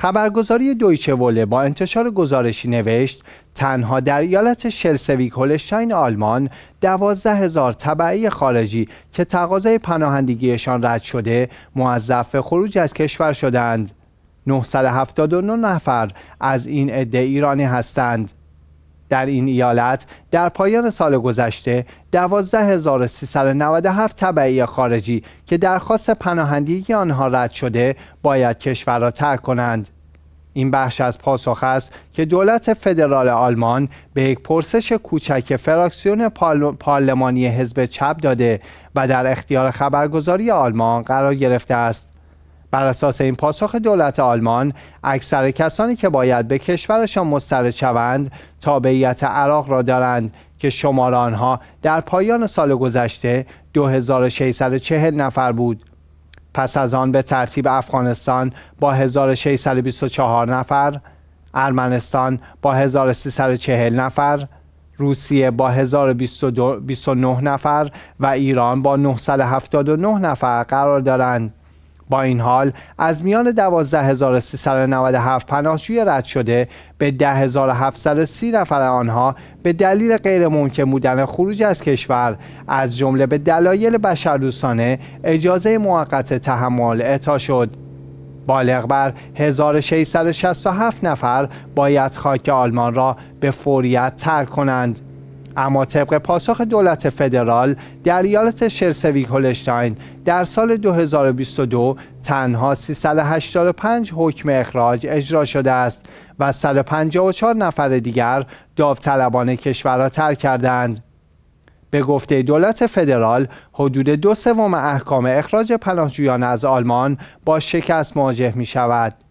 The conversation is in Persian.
خبرگزاری دویچه وله با انتشار گزارشی نوشت تنها در ایالت شلسویک هولشتاین آلمان دوازده هزار طبعی خارجی که تقاضای پناهندگیشان رد شده موظف خروج از کشور شدند 979 نفر از این عده ایرانی هستند در این ایالت در پایان سال گذشته 12397 طبعی خارجی که درخواست پناهندگی آنها رد شده باید کشور را ترک کنند. این بخش از پاسخ است که دولت فدرال آلمان به یک پرسش کوچک فراکسیون پارلمانی حزب چپ داده و در اختیار خبرگزاری آلمان قرار گرفته است. بر اساس این پاسخ دولت آلمان اکثر کسانی که باید به کشورشان مسترد شوند تابعیت عراق را دارند که شمار آنها در پایان سال گذشته 2640 نفر بود پس از آن به ترتیب افغانستان با 1624 نفر ارمنستان با 1340 نفر روسیه با 1029 نفر و ایران با 979 نفر قرار دارند با این حال از میان 12397 پناهجوی رد شده به 10730 نفر آنها به دلیل غیر ممکن بودن خروج از کشور از جمله به دلایل بشردوستانه اجازه موقت تحمل اعطا شد بالغ بر 1667 نفر باید خاک آلمان را به فوریت ترک کنند اما طبق پاسخ دولت فدرال در ایالت شرسوی هولشتاین در سال 2022 تنها 385 حکم اخراج اجرا شده است و 154 نفر دیگر داوطلبان کشور را ترک کردند. به گفته دولت فدرال حدود دو سوم احکام اخراج پناهجویان از آلمان با شکست مواجه می شود.